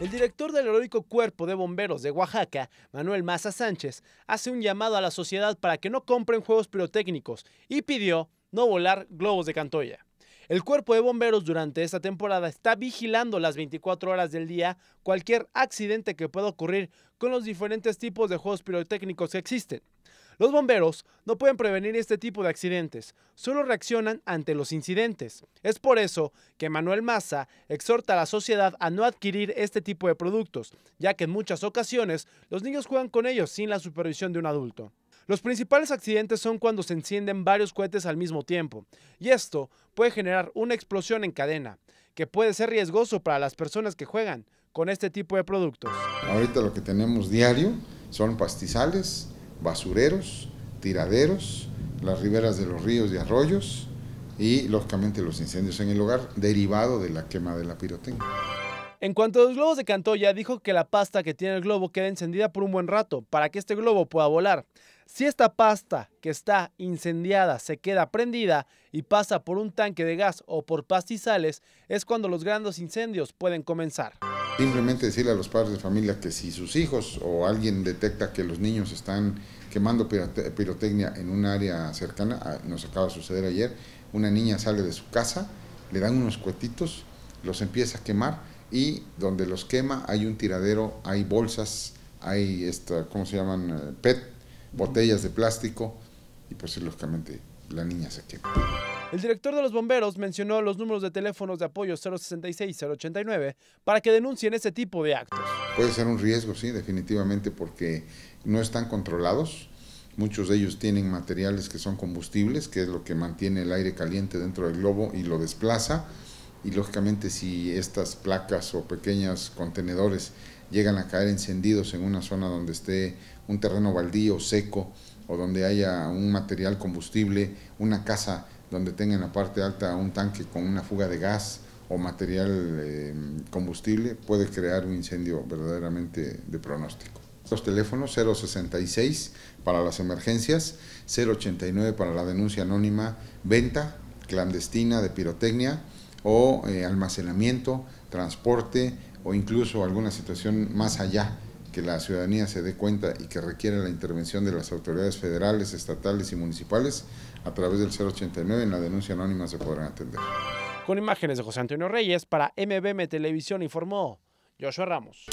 El director del heroico Cuerpo de Bomberos de Oaxaca, Manuel Maza Sánchez, hace un llamado a la sociedad para que no compren juegos pirotécnicos y pidió no volar globos de cantoya. El cuerpo de bomberos durante esta temporada está vigilando las 24 horas del día cualquier accidente que pueda ocurrir con los diferentes tipos de juegos pirotécnicos que existen. Los bomberos no pueden prevenir este tipo de accidentes, solo reaccionan ante los incidentes. Es por eso que Manuel Massa exhorta a la sociedad a no adquirir este tipo de productos, ya que en muchas ocasiones los niños juegan con ellos sin la supervisión de un adulto. Los principales accidentes son cuando se encienden varios cohetes al mismo tiempo, y esto puede generar una explosión en cadena, que puede ser riesgoso para las personas que juegan con este tipo de productos. Ahorita lo que tenemos diario son pastizales, basureros, tiraderos, las riberas de los ríos y arroyos y, lógicamente, los incendios en el hogar derivado de la quema de la pirotecnia. En cuanto a los globos de Cantoya, dijo que la pasta que tiene el globo queda encendida por un buen rato para que este globo pueda volar. Si esta pasta que está incendiada se queda prendida y pasa por un tanque de gas o por pastizales, es cuando los grandes incendios pueden comenzar. Simplemente decirle a los padres de familia que si sus hijos o alguien detecta que los niños están quemando pirotecnia en un área cercana, ah, nos acaba de suceder ayer, una niña sale de su casa, le dan unos cuetitos, los empieza a quemar y donde los quema hay un tiradero, hay bolsas, hay, esta, ¿cómo se llaman? Eh, PET, botellas de plástico y pues lógicamente la niña se quema. El director de los bomberos mencionó los números de teléfonos de apoyo 066 089 para que denuncien ese tipo de actos. Puede ser un riesgo, sí, definitivamente, porque no están controlados. Muchos de ellos tienen materiales que son combustibles, que es lo que mantiene el aire caliente dentro del globo y lo desplaza. Y lógicamente si estas placas o pequeños contenedores llegan a caer encendidos en una zona donde esté un terreno baldío, seco, o donde haya un material combustible, una casa donde tenga en la parte alta un tanque con una fuga de gas o material eh, combustible, puede crear un incendio verdaderamente de pronóstico. Los teléfonos 066 para las emergencias, 089 para la denuncia anónima, venta clandestina de pirotecnia o eh, almacenamiento, transporte o incluso alguna situación más allá que la ciudadanía se dé cuenta y que requiere la intervención de las autoridades federales, estatales y municipales a través del 089 en la denuncia anónima se podrán atender. Con imágenes de José Antonio Reyes para MBM Televisión informó Joshua Ramos.